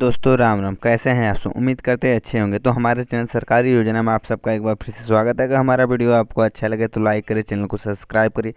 दोस्तों राम राम कैसे हैं आप सब उम्मीद करते हैं अच्छे होंगे तो हमारे चैनल सरकारी योजना में आप सबका एक बार फिर से स्वागत है अगर हमारा वीडियो आपको अच्छा लगे तो लाइक करें चैनल को सब्सक्राइब करें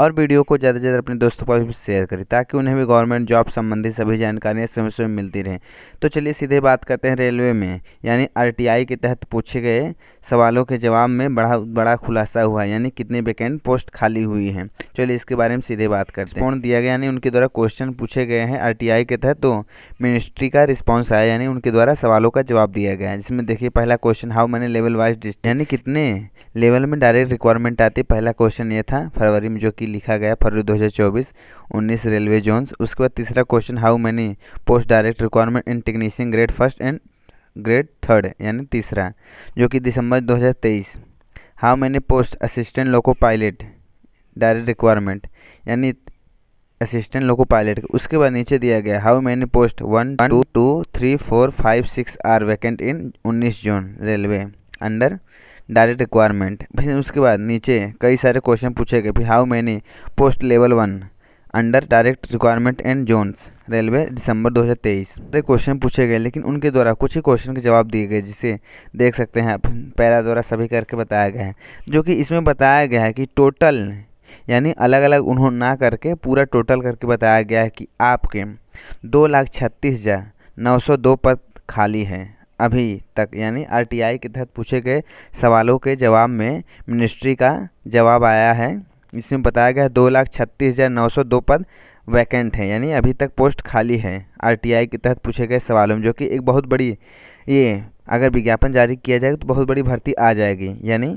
और वीडियो को ज़्यादा से ज़्यादा अपने दोस्तों पर भी शेयर करें ताकि उन्हें भी गवर्नमेंट जॉब संबंधी सभी जानकारियाँ समय समय मिलती रहें तो चलिए सीधे बात करते हैं रेलवे में यानी आर के तहत पूछे गए सवालों के जवाब में बड़ा बड़ा खुलासा हुआ यानी कितने वैकेंट पोस्ट खाली हुई हैं चलिए इसके बारे में सीधे बात करते हैं कौन दिया गया यानी उनके द्वारा क्वेश्चन पूछे गए हैं आर के तहत तो मिनिस्ट्री का रिस्पॉन्स आया यानी उनके द्वारा सवालों का जवाब दिया गया जिसमें देखिए पहला question how many level wise यानी कितने लेवल में डायरेक्ट रिक्वायरमेंट आती पहला क्वेश्चन ये था फरवरी में जो कि लिखा गया फरवरी 2024 19 रेलवे जोन्स उसके बाद तीसरा question how many post direct requirement in technician grade first and grade third यानी तीसरा जो कि दिसंबर दो how many post assistant loco pilot direct requirement यानी असिस्टेंट लोको पायलट के उसके बाद नीचे दिया गया how many post one two two three four five six are vacant in उन्नीस जून रेलवे अंडर डायरेक्ट रिक्वायरमेंट फिर उसके बाद नीचे कई सारे क्वेश्चन पूछे गए फिर how many post level one under direct requirement and zones railway दिसंबर 2023 सारे क्वेश्चन पूछे गए लेकिन उनके द्वारा कुछ ही क्वेश्चन के जवाब दिए गए जिसे देख सकते हैं आप पैरा द्वारा सभी करके बताया गया है जो कि इसमें बताया गया है कि टोटल यानी अलग अलग उन्होंने ना करके पूरा टोटल करके बताया गया है कि आपके दो लाख छत्तीस हज़ार नौ सौ दो पद खाली हैं अभी तक यानी आरटीआई के तहत पूछे गए सवालों के जवाब में मिनिस्ट्री का जवाब आया है इसमें बताया गया है दो लाख छत्तीस हज़ार नौ सौ दो पद वैकेंट हैं यानी अभी तक पोस्ट खाली है आरटीआई के तहत पूछे गए सवालों में जो कि एक बहुत बड़ी ये अगर विज्ञापन जारी किया जाएगा तो बहुत बड़ी भर्ती आ जाएगी यानी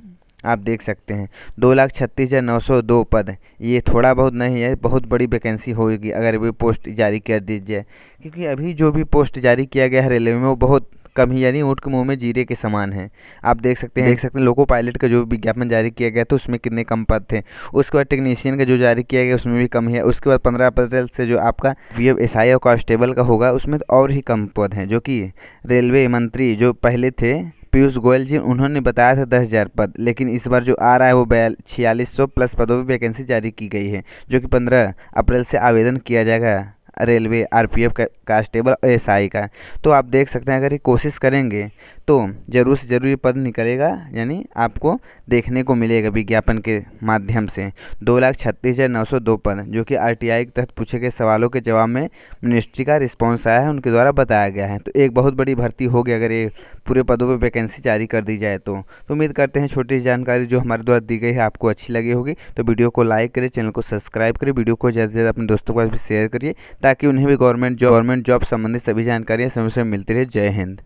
आप देख सकते हैं दो लाख छत्तीस हज़ार नौ सौ दो पद ये थोड़ा बहुत नहीं है बहुत बड़ी वैकेंसी होगी अगर वे पोस्ट जारी कर दी जाए क्योंकि अभी जो भी पोस्ट जारी किया गया है रेलवे में वो बहुत कम ही यानी ऊँट के मुंह में जीरे के समान है आप देख सकते हैं देख सकते हैं लोको पायलट का जो विज्ञापन जारी किया गया था उसमें कितने कम पद थे उसके बाद टेक्नीशियन का जो जारी किया गया उसमें भी कम है उसके बाद पंद्रह अप्रैल से जो आपका बी एफ एस आई और कांस्टेबल का होगा उसमें तो और ही कम पद हैं जो कि रेलवे मंत्री जो पहले थे पीयूष गोयल जी उन्होंने बताया था दस हज़ार पद लेकिन इस बार जो आ रहा है वो बयाल छियालीस सौ प्लस पदों पर वैकेंसी जारी की गई है जो कि पंद्रह अप्रैल से आवेदन किया जाएगा रेलवे आरपीएफ का कांस्टेबल और एसआई का तो आप देख सकते हैं अगर ये कोशिश करेंगे तो ज़रूर से ज़रूरी पद निकलेगा यानी आपको देखने को मिलेगा विज्ञापन के माध्यम से दो लाख छत्तीस हज़ार नौ सौ दो पद जो कि आरटीआई के तहत पूछे गए सवालों के जवाब में मिनिस्ट्री का रिस्पॉन्स आया है उनके द्वारा बताया गया है तो एक बहुत बड़ी भर्ती होगी अगर ये पूरे पदों पर वैकेंसी जारी कर दी जाए तो, तो उम्मीद करते हैं छोटी जानकारी जो हमारे द्वारा दी गई है आपको अच्छी लगी होगी तो वीडियो को लाइक करें चैनल को सब्सक्राइब करें वीडियो को ज़्यादा से ज़्यादा अपने दोस्तों के साथ भी शेयर करिए ताकि उन्हें भी गवर्नमेंट जॉब गवर्नमेंट जॉब संबंधित सभी जानकारियाँ समय समय मिलती रहे जय हिंद